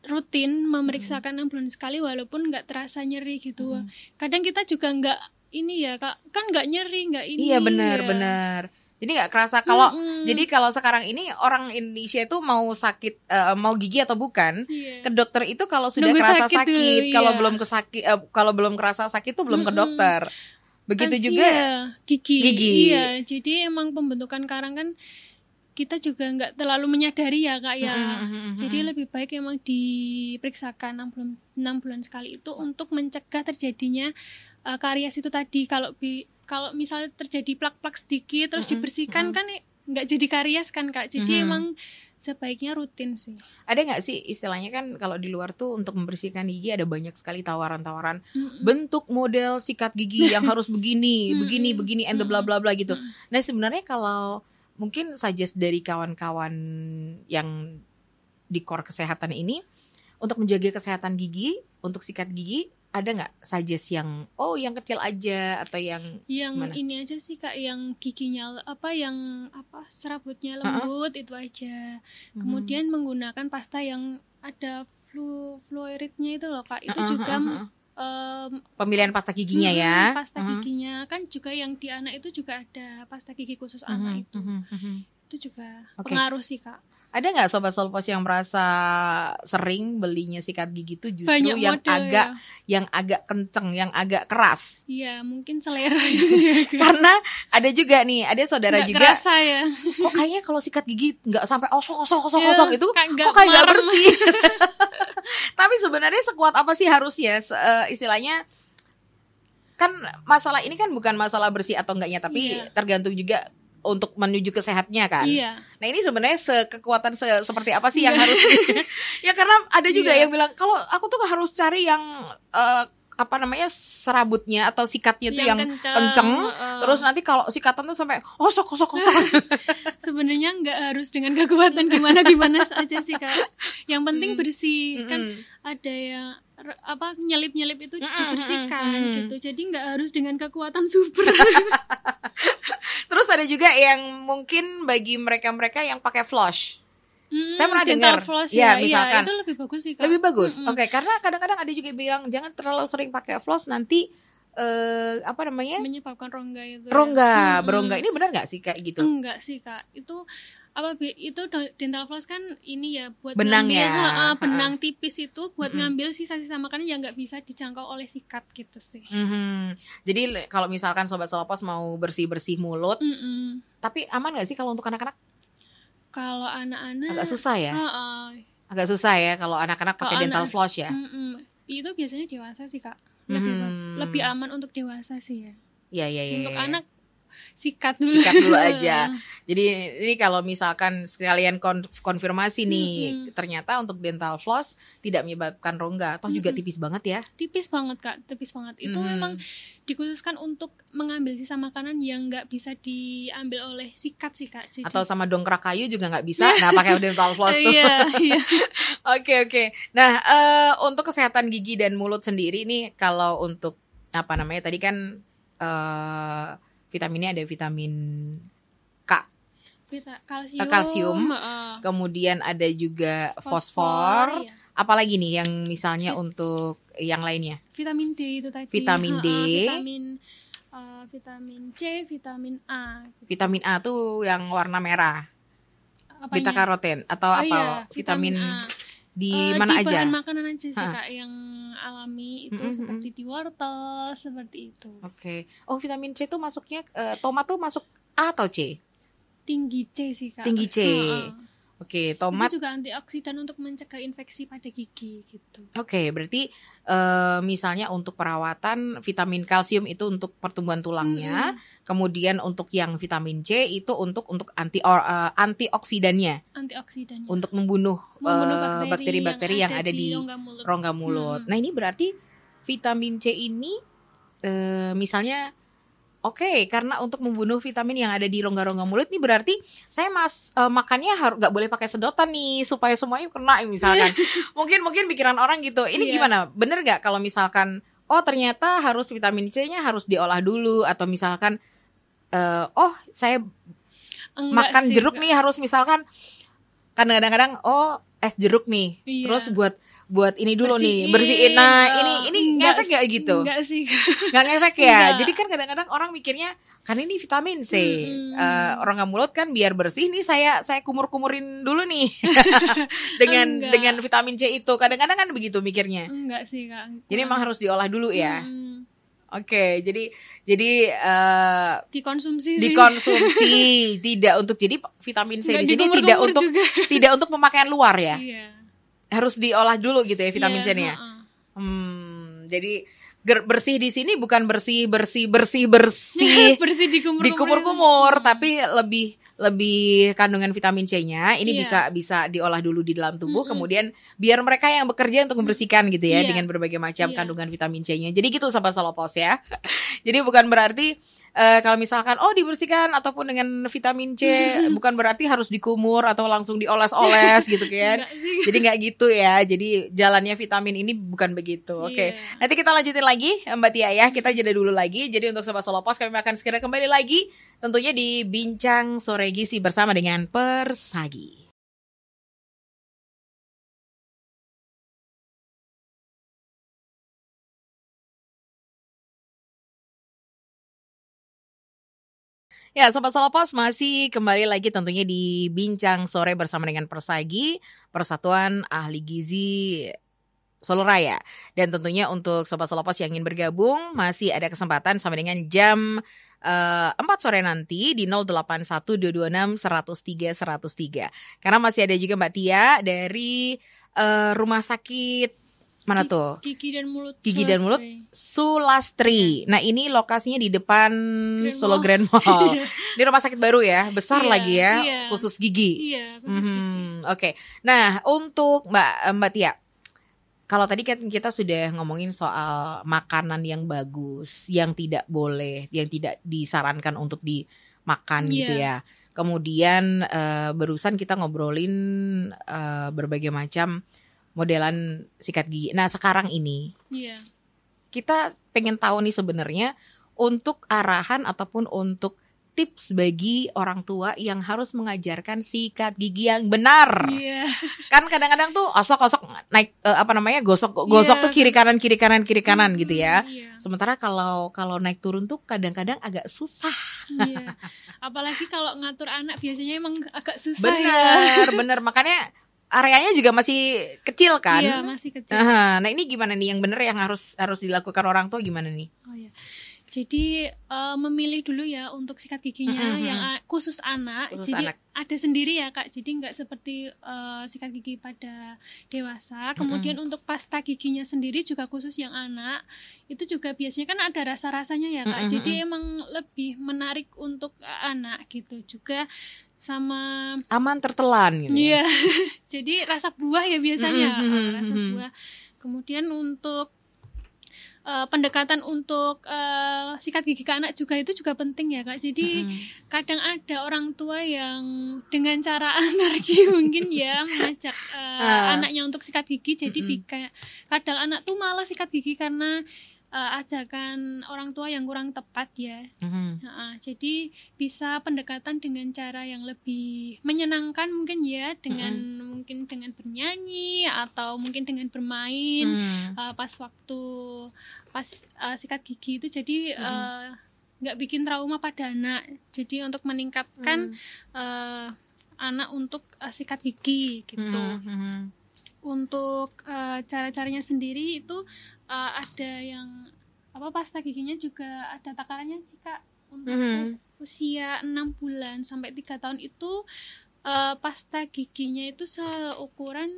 rutin memeriksakan enam bulan sekali walaupun nggak terasa nyeri gitu. Mm -hmm. Kadang kita juga nggak ini ya kak kan nggak nyeri nggak iya, ini iya benar ya. benar jadi nggak kerasa kalau mm-hmm. jadi kalau sekarang ini orang Indonesia itu mau sakit uh, mau gigi atau bukan yeah. ke dokter itu kalau sudah Nunggu kerasa sakit, sakit kalau yeah. belum kesakit uh, eh, kalau belum kerasa sakit itu belum mm-hmm. ke dokter. Begitu kan, juga iya, gigi. gigi. Iya, jadi emang pembentukan karang kan kita juga nggak terlalu menyadari ya kak ya. Mm-hmm. Jadi lebih baik emang diperiksakan 6 bulan 6 bulan sekali itu untuk mencegah terjadinya uh, karies itu tadi kalau bi kalau misalnya terjadi plak-plak sedikit terus mm -hmm. dibersihkan mm -hmm. kan nggak jadi karies kan kak jadi mm -hmm. emang sebaiknya rutin sih. Ada nggak sih istilahnya kan kalau di luar tuh untuk membersihkan gigi ada banyak sekali tawaran-tawaran mm-hmm. bentuk model sikat gigi yang harus begini, begini, begini, and bla bla bla gitu. Mm-hmm. Nah sebenarnya kalau mungkin suggest dari kawan-kawan yang di core kesehatan ini untuk menjaga kesehatan gigi, untuk sikat gigi ada nggak suggest yang oh yang kecil aja atau yang yang mana? ini aja sih kak yang giginya apa yang apa serabutnya lembut uh -huh. itu aja kemudian hmm. menggunakan pasta yang ada flu fluoridnya itu loh kak itu uh -huh, juga uh -huh. um, pemilihan pasta giginya ya pasta uh mm-hmm. -huh. giginya kan juga yang di anak itu juga ada pasta gigi khusus uh mm-hmm, -huh, anak itu uh mm-hmm, -huh. itu juga okay. pengaruh sih kak ada nggak sobat solpos yang merasa sering belinya sikat gigi itu justru Banyak yang model, agak ya. yang agak kenceng, yang agak keras? Iya, mungkin selera. Karena ada juga nih, ada saudara gak juga. Kerasa ya. Kok kayaknya kalau sikat gigi nggak sampai osok osok osok ya, osok itu gak kok kayak nggak bersih. Tapi sebenarnya sekuat apa sih harusnya uh, istilahnya kan masalah ini kan bukan masalah bersih atau enggaknya tapi yeah. tergantung juga untuk menuju ke sehatnya kan. Iya. Nah ini sebenarnya kekuatan se seperti apa sih iya. yang harus? ya karena ada juga iya. yang bilang kalau aku tuh harus cari yang uh, apa namanya serabutnya atau sikatnya tuh yang, yang kenceng, kenceng uh, terus nanti kalau sikatan tuh sampai oh sok sok sok sebenarnya nggak harus dengan kekuatan gimana gimana saja sih kak yang penting hmm. bersih kan -hmm. kan ada yang apa nyelip-nyelip itu dibersihkan mm -hmm. gitu. Jadi nggak harus dengan kekuatan super. Terus ada juga yang mungkin bagi mereka-mereka yang pakai flush. Hmm, saya pernah dengar floss ya, ya, ya misalkan ya, itu lebih bagus sih kak. lebih bagus mm -hmm. oke okay, karena kadang-kadang ada juga bilang jangan terlalu sering pakai flush nanti eh apa namanya menyebabkan rongga itu ya. rongga ya. berongga mm -hmm. ini benar nggak sih kak gitu enggak sih kak itu apa itu dental floss kan ini ya buat benang ngambil, ya uh, benang uh tipis itu buat -hmm. ngambil sisa-sisa makanan yang nggak bisa dijangkau oleh sikat gitu sih. -hmm. Jadi kalau misalkan sobat selopos mau bersih-bersih mulut, -hmm. tapi aman nggak sih kalau untuk anak-anak? Kalau anak-anak agak susah ya. Uh -uh. Agak susah ya kalau anak-anak pakai dental floss ya. Mm Itu biasanya dewasa sih kak. Lebih -hmm. lebih aman untuk dewasa sih ya. Ya ya ya. Untuk ya, ya. anak sikat dulu sikat dulu aja jadi ini kalau misalkan sekalian konfirmasi nih hmm ternyata untuk dental floss tidak menyebabkan rongga atau hmm juga tipis banget ya tipis banget kak tipis banget itu hmm memang dikhususkan untuk mengambil sisa makanan yang nggak bisa diambil oleh sikat sih kak jadi... atau sama dongkrak kayu juga nggak bisa nah pakai dental floss tuh iya, iya oke oke nah uh, untuk kesehatan gigi dan mulut sendiri nih kalau untuk apa namanya tadi kan uh, vitaminnya ada vitamin K Vita, kalsium, eh, kalsium. Uh, kemudian ada juga fosfor, fosfor iya. apalagi nih yang misalnya Vit untuk yang lainnya vitamin D itu tadi vitamin D vitamin uh, vitamin C vitamin A gitu. vitamin A tuh yang warna merah Apanya? beta karoten atau oh, apa iya, vitamin, vitamin A di uh, mana di aja? Bahan makanan aja sih kak yang alami itu mm -hmm. seperti di wortel seperti itu. Oke. Okay. Oh vitamin C itu masuknya uh, tomat tuh masuk A atau C? Tinggi C sih kak. Tinggi C. Uh -uh. Oke, okay, tomat itu juga antioksidan untuk mencegah infeksi pada gigi gitu. Oke, okay, berarti uh, misalnya untuk perawatan vitamin kalsium itu untuk pertumbuhan tulangnya, hmm. kemudian untuk yang vitamin C itu untuk untuk anti uh, antioksidannya. Antioksidannya. Untuk membunuh eh, bakteri-bakteri uh, yang, yang ada di, di rongga mulut. Rongga mulut. Hmm. Nah, ini berarti vitamin C ini uh, misalnya Oke, okay, karena untuk membunuh vitamin yang ada di rongga-rongga mulut nih berarti saya mas uh, makannya harus nggak boleh pakai sedotan nih supaya semuanya kena misalkan. Iya. mungkin mungkin pikiran orang gitu. Ini yeah. gimana? Bener nggak kalau misalkan oh ternyata harus vitamin C-nya harus diolah dulu atau misalkan uh, oh saya Enggak makan sih, jeruk enggak. nih harus misalkan kan kadang-kadang oh es jeruk nih iya. terus buat buat ini dulu bersihin, nih iya, bersihin nah oh, ini iya. ini ngefek nggak gitu nggak sih nggak ngefek ya enggak. jadi kan kadang-kadang orang mikirnya kan ini vitamin C hmm. uh, orang nggak mulut kan biar bersih nih saya saya kumur kumurin dulu nih dengan enggak. dengan vitamin C itu kadang-kadang kan begitu mikirnya enggak sih enggak. jadi emang harus diolah dulu ya hmm Oke, okay, jadi jadi uh, dikonsumsi sih. dikonsumsi tidak untuk jadi vitamin C di sini tidak untuk juga. tidak untuk pemakaian luar ya. Iya. Harus diolah dulu gitu ya vitamin iya, C-nya. Uh -uh. Hmm, jadi bersih di sini bukan bersih bersih bersih bersih bersih di kumur kumur tapi lebih lebih kandungan vitamin C-nya ini yeah. bisa bisa diolah dulu di dalam tubuh mm -hmm. kemudian biar mereka yang bekerja untuk membersihkan gitu ya yeah. dengan berbagai macam yeah. kandungan vitamin C-nya. Jadi gitu sama Salopos ya. Jadi bukan berarti uh, kalau misalkan oh dibersihkan ataupun dengan vitamin C bukan berarti harus dikumur atau langsung dioles-oles gitu kan. Jadi nggak gitu ya. Jadi jalannya vitamin ini bukan begitu. Oke. Okay. Iya. Nanti kita lanjutin lagi Mbak Tia ya. Kita jeda dulu lagi. Jadi untuk sobat Solopos kami akan segera kembali lagi tentunya di Bincang Sore Gizi bersama dengan Persagi. Ya, Sobat Salopos masih kembali lagi tentunya di Bincang Sore bersama dengan Persagi, Persatuan Ahli Gizi Solo Raya. Dan tentunya untuk Sobat Salopos yang ingin bergabung, masih ada kesempatan sampai dengan jam uh, eh, 4 sore nanti di 081226103103. Karena masih ada juga Mbak Tia dari uh, Rumah Sakit Mana tuh? Gigi dan mulut. Gigi Sulastri. dan mulut Sulastri. Iya. Nah, ini lokasinya di depan Grand Solo Mall. Grand Mall. ini rumah sakit baru ya, besar yeah, lagi ya, yeah. khusus gigi. yeah, khusus mm -hmm. gigi. Oke. Okay. Nah, untuk Mbak eh, Mbak Tia kalau tadi kan kita sudah ngomongin soal makanan yang bagus, yang tidak boleh, yang tidak disarankan untuk dimakan yeah. gitu ya. Kemudian uh, eh, berusan kita ngobrolin uh, berbagai macam modelan sikat gigi. Nah sekarang ini yeah. kita pengen tahu nih sebenarnya untuk arahan ataupun untuk tips bagi orang tua yang harus mengajarkan sikat gigi yang benar. Yeah. Kan kadang-kadang tuh osok-osok naik uh, apa namanya gosok gosok yeah. tuh kiri kanan kiri kanan kiri kanan mm, gitu ya. Yeah. Sementara kalau kalau naik turun tuh kadang-kadang agak susah. Yeah. Apalagi kalau ngatur anak biasanya emang agak susah. Bener ya. bener makanya areanya juga masih kecil kan? Iya masih kecil. Uh, nah ini gimana nih yang benar yang harus harus dilakukan orang tua gimana nih? Oh iya. Jadi uh, memilih dulu ya untuk sikat giginya mm -hmm. yang khusus anak. Khusus jadi anak. ada sendiri ya kak. Jadi nggak seperti uh, sikat gigi pada dewasa. Kemudian mm -hmm. untuk pasta giginya sendiri juga khusus yang anak. Itu juga biasanya kan ada rasa rasanya ya kak. Mm -hmm. Jadi emang lebih menarik untuk anak gitu juga sama aman tertelan gitu. ya Yeah. Jadi rasa buah ya biasanya, mm -hmm. rasa mm-hmm. buah. Kemudian untuk uh, pendekatan untuk uh, sikat gigi ke anak juga itu juga penting ya kak. Jadi hmm. kadang ada orang tua yang dengan cara anarki mungkin ya mengajak uh, uh. anaknya untuk sikat gigi. Jadi hmm. kadang anak tuh malah sikat gigi karena uh, ajakan orang tua yang kurang tepat ya. Mm-hmm. Uh, jadi bisa pendekatan dengan cara yang lebih menyenangkan mungkin ya dengan mm-hmm. mungkin dengan bernyanyi atau mungkin dengan bermain mm uh, pas waktu pas uh, sikat gigi itu jadi mm uh, nggak bikin trauma pada anak. Jadi untuk meningkatkan mm. uh, anak untuk uh, sikat gigi gitu. Mm -hmm. Untuk uh, cara-caranya sendiri itu uh, ada yang apa pasta giginya juga ada takarannya sih kak untuk mm-hmm. usia enam bulan sampai tiga tahun itu uh, pasta giginya itu seukuran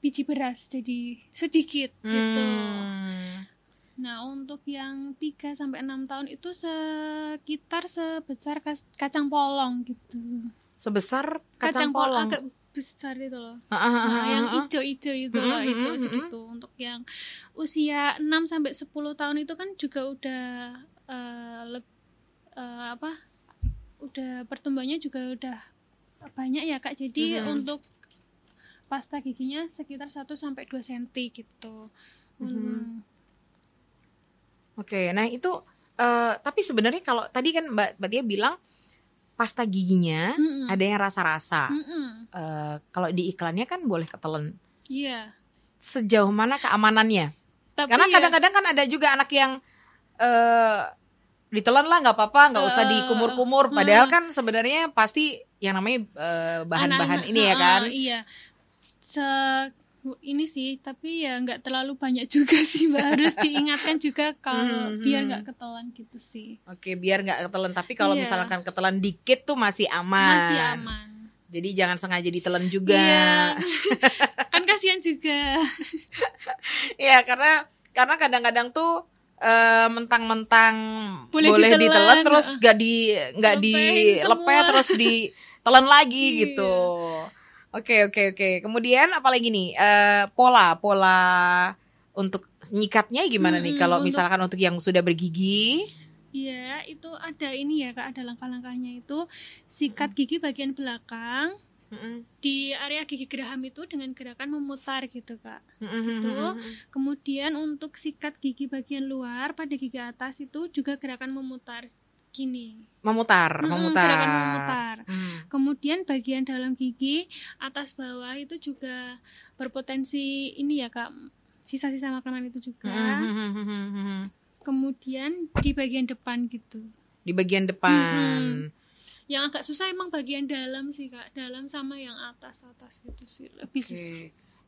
biji beras jadi sedikit mm. gitu hmm. Nah, untuk yang tiga sampai enam tahun itu sekitar sebesar kacang polong gitu. Sebesar kacang, kacang polong. Agak besar itu loh. Uh, uh, uh, yang ah, ah. ijo-ijo itu loh, itu segitu. Untuk yang usia 6 sampai 10 tahun itu kan juga udah uh, eh, le, uh, eh, apa? Udah pertumbuhannya juga udah banyak ya, Kak. Jadi untuk pasta giginya sekitar 1 sampai 2 cm gitu. Hmm. Oke, okay, nah itu uh, tapi sebenarnya kalau tadi kan Mbak Mbak dia bilang pasta giginya mm -mm. ada yang rasa-rasa. uh, kalau di iklannya kan boleh ketelan. Iya. Yeah. Sejauh mana keamanannya? Tapi Karena ya- kadang-kadang kan ada juga anak yang uh, ditelan lah nggak apa-apa, nggak uh, usah eh, dikumur-kumur. Padahal uh, kan sebenarnya pasti yang namanya bahan-bahan uh, ini uh, ya kan. Uh, iya. Se ini sih tapi ya nggak terlalu banyak juga sih mbak harus diingatkan juga kalau hmm, hmm biar hmm. nggak ketelan gitu sih oke biar nggak ketelan tapi kalau yeah. misalkan ketelan dikit tuh masih aman masih aman jadi jangan sengaja ditelan juga yeah. kan kasihan juga ya karena karena kadang-kadang tuh eh, mentang-mentang uh, boleh, boleh ditelan, ditelan terus gak di nggak dilepet terus ditelan lagi yeah. gitu Oke, oke, oke. Kemudian apalagi nih? Uh, pola, pola untuk nyikatnya gimana hmm, nih kalau misalkan untuk yang sudah bergigi? Iya, itu ada ini ya Kak, ada langkah-langkahnya itu sikat gigi bagian belakang. hmm di area gigi geraham itu dengan gerakan memutar gitu kak mm-hmm. gitu kemudian untuk sikat gigi bagian luar pada gigi atas itu juga gerakan memutar gini memutar hmm memutar gerakan memutar Hmm. Kemudian bagian dalam gigi atas bawah itu juga berpotensi ini ya Kak, sisa-sisa makanan itu juga. Hmm, hmm, hmm, Kemudian di bagian depan gitu. Di bagian depan. Hmm. Yang agak susah emang bagian dalam sih Kak, dalam sama yang atas-atas gitu sih lebih okay. susah.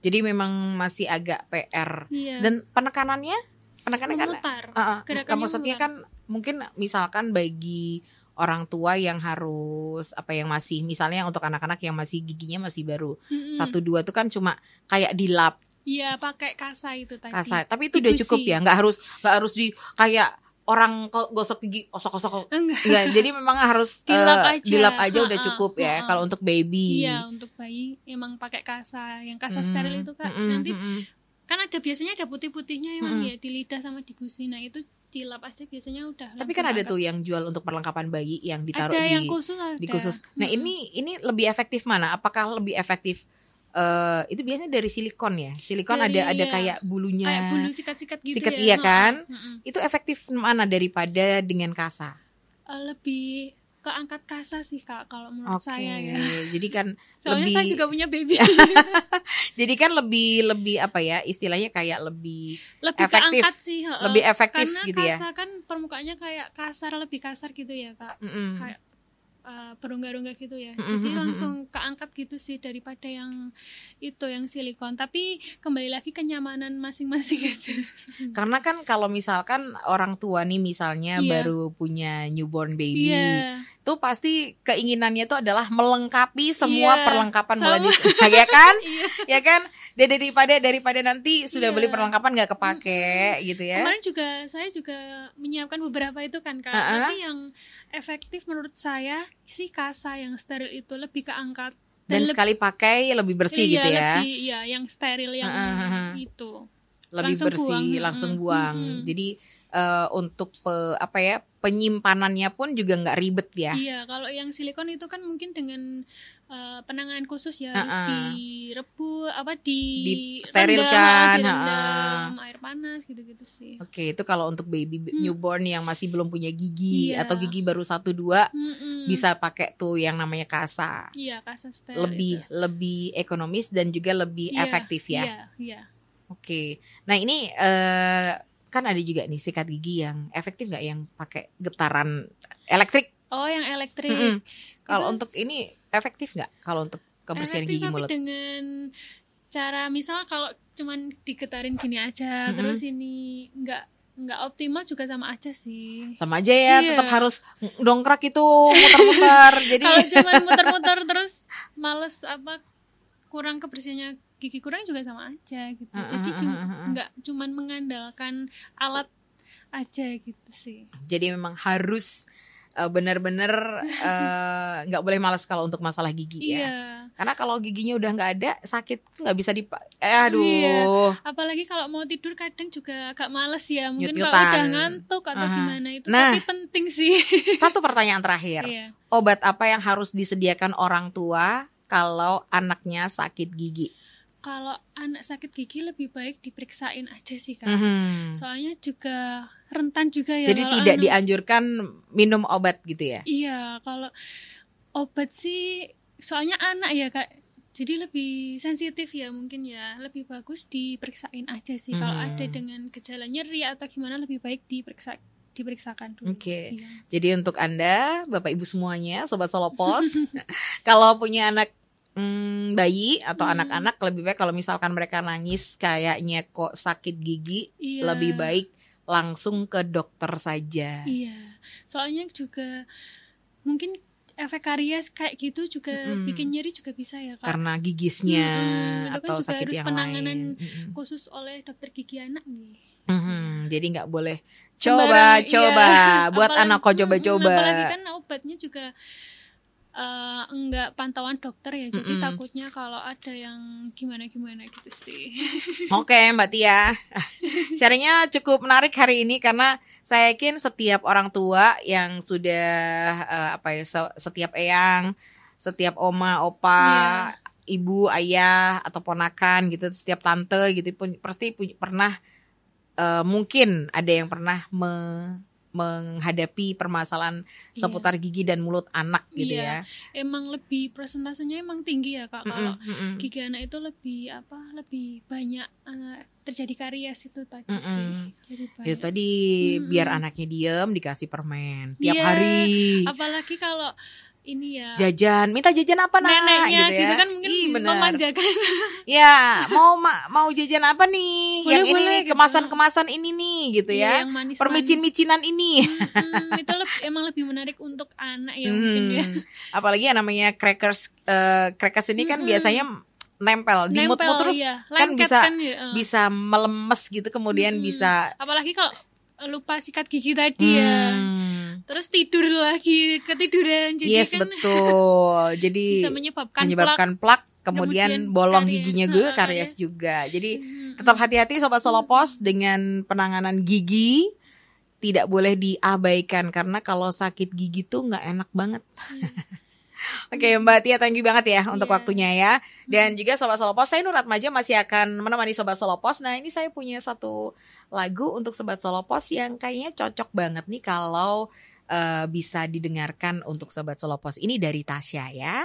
Jadi memang masih agak PR. Iya. Dan penekanannya penekanan kan uh, maksudnya kamu maksudnya kan mungkin misalkan bagi orang tua yang harus apa yang masih misalnya untuk anak-anak yang masih giginya masih baru mm -hmm. satu dua tuh kan cuma kayak dilap Iya pakai kasa itu tadi. Kasa, tapi itu Dikusi. udah cukup ya, nggak harus nggak harus di kayak orang gosok gigi osok-osok. Enggak. Ya, jadi memang harus dilap uh, aja, dilap aja ha -ha. udah cukup ha ya kalau untuk baby. Iya, untuk bayi emang pakai kasa, yang kasa mm -hmm. steril itu Kak. Mm -hmm. Nanti mm -hmm kan ada biasanya ada putih-putihnya emang hmm. ya di lidah sama di gusi nah itu dilap aja biasanya udah tapi kan ada tuh yang jual untuk perlengkapan bayi yang ditaruh ada di yang khusus ada. di khusus nah hmm. ini ini lebih efektif mana apakah lebih efektif Uh, itu biasanya dari silikon ya silikon dari, ada ada iya. kayak bulunya kayak bulu sikat-sikat gitu sikat ya iya kan -mm. itu efektif mana daripada dengan kasa uh, lebih keangkat kasa sih kak kalau menurut okay. saya ya. Jadi kan soalnya lebih... saya juga punya baby. Jadi kan lebih lebih apa ya istilahnya kayak lebih lebih efektif, keangkat sih, lebih efektif Karena gitu ya. kasa ya. kan permukaannya kayak kasar lebih kasar gitu ya kak. Mm -hmm. Kayak uh, eh, berongga-rongga gitu ya. Jadi langsung keangkat gitu sih daripada yang itu yang silikon. Tapi kembali lagi kenyamanan masing-masing aja. Karena kan kalau misalkan orang tua nih misalnya yeah. baru punya newborn baby. Yeah tuh pasti keinginannya itu adalah melengkapi semua yeah, perlengkapan sama. mulai dari ya kan iya. ya kan dia daripada daripada nanti sudah yeah. beli perlengkapan nggak kepake mm-hmm. gitu ya kemarin juga saya juga menyiapkan beberapa itu kan kak uh huh tapi yang efektif menurut saya si kasa yang steril itu lebih keangkat dan, dan lebih, sekali pakai lebih bersih iya, gitu ya lebih, iya yang steril yang uh-huh. itu lebih langsung bersih buang. langsung buang mm-hmm. jadi uh, untuk pe, apa ya penyimpanannya pun juga nggak ribet ya. Iya, kalau yang silikon itu kan mungkin dengan uh, penanganan khusus ya uh -uh. harus direbu apa di sterilkan, uh -uh. air panas gitu-gitu sih. Oke, itu kalau untuk baby hmm. newborn yang masih belum punya gigi iya. atau gigi baru satu dua hmm bisa pakai tuh yang namanya kasa. Iya, kasa steril. Lebih itu. lebih ekonomis dan juga lebih iya, efektif ya. Iya, iya. Oke. Okay. Nah, ini uh, kan ada juga nih sikat gigi yang efektif nggak yang pakai getaran elektrik oh yang elektrik mm -hmm. kalau untuk ini efektif nggak kalau untuk kebersihan efektif, gigi tapi mulut dengan cara misal kalau cuman digetarin gini aja mm -hmm. terus ini nggak nggak optimal juga sama aja sih sama aja ya iya. tetap harus dongkrak itu muter-muter jadi kalau cuman muter-muter terus males apa kurang kebersihannya gigi kurang juga sama aja gitu uh, jadi uh, uh, nggak cuman mengandalkan alat aja gitu sih jadi memang harus eh, benar bener eh, nggak uh, boleh malas kalau untuk masalah gigi ya. Iya. Karena kalau giginya udah nggak ada sakit nggak bisa di eh, aduh. Iya. Apalagi kalau mau tidur kadang juga agak males ya. Mungkin kalau udah ngantuk atau uh-huh. gimana itu nah, tapi penting sih. Satu pertanyaan terakhir. Iya. Obat apa yang harus disediakan orang tua kalau anaknya sakit gigi? kalau anak sakit gigi lebih baik diperiksain aja sih kak. Hmm. Soalnya juga rentan juga ya. Jadi tidak anak, dianjurkan minum obat gitu ya? Iya, kalau obat sih soalnya anak ya kak. Jadi lebih sensitif ya mungkin ya. Lebih bagus diperiksain aja sih. Hmm. Kalau mhm. ada dengan gejala nyeri atau gimana lebih baik diperiksa diperiksakan dulu. Oke. Okay. Iya. Jadi untuk Anda, Bapak Ibu semuanya, sobat Solopos, kalau punya anak hmm, bayi atau hmm. anak-anak hmm. lebih baik kalau misalkan mereka nangis kayaknya kok sakit gigi iya. lebih baik langsung ke dokter saja. Iya. Soalnya juga mungkin efek karies kayak gitu juga hmm bikin nyeri juga bisa ya kak karena gigisnya mm-hmm. atau kan juga sakit harus yang penanganan lain. khusus oleh dokter gigi anak nih mm-hmm. jadi nggak boleh coba coba coba iya. buat anak kok coba-coba apalagi kan obatnya juga uh, enggak pantauan dokter ya jadi mm -mm. takutnya kalau ada yang gimana gimana gitu sih oke okay, mbak Tia sharingnya cukup menarik hari ini karena saya yakin setiap orang tua yang sudah uh, apa ya setiap eyang setiap oma opa yeah. ibu ayah atau ponakan gitu setiap tante gitu pun pasti pernah uh, mungkin ada yang pernah me menghadapi permasalahan iya. seputar gigi dan mulut anak gitu iya. ya. Emang lebih presentasenya emang tinggi ya Kak mm -mm, kalau mm -mm. gigi anak itu lebih apa lebih banyak uh, terjadi karies itu tadi mm -mm. sih. Jadi ya tadi mm -mm. biar anaknya diem dikasih permen tiap yeah, hari. Apalagi kalau ini ya jajan minta jajan apa nak neneknya gitu, ya. gitu kan mungkin Ih, bener. memanjakan ya mau ma mau jajan apa nih boleh, yang boleh, gitu. ini nih gitu. kemasan kemasan ini nih gitu ya, ya. yang manis permicin micinan ini hmm, hmm, itu lebih, emang lebih menarik untuk anak ya hmm, mungkin ya apalagi yang namanya crackers uh, crackers ini kan hmm, biasanya nempel di nempel, mood terus iya. Kan Lengket, kan bisa kan, ya. Eh. bisa melemes gitu kemudian hmm. bisa apalagi kalau lupa sikat gigi tadi ya. hmm. ya terus tidur lagi ketiduran jadi yes, kan betul jadi bisa menyebabkan, menyebabkan plak, plak kemudian, kemudian bolong karies, giginya gue karies juga jadi hmm. tetap hati-hati sobat solopos dengan penanganan gigi tidak boleh diabaikan karena kalau sakit gigi tuh nggak enak banget hmm. Oke okay, Mbak Tia thank you banget ya untuk iya. waktunya ya Dan juga Sobat Solopos Saya Nurat Maja masih akan menemani Sobat Solopos Nah ini saya punya satu lagu untuk Sobat Solopos Yang kayaknya cocok banget nih Kalau Eh, bisa didengarkan untuk sobat Solopos ini dari Tasya ya.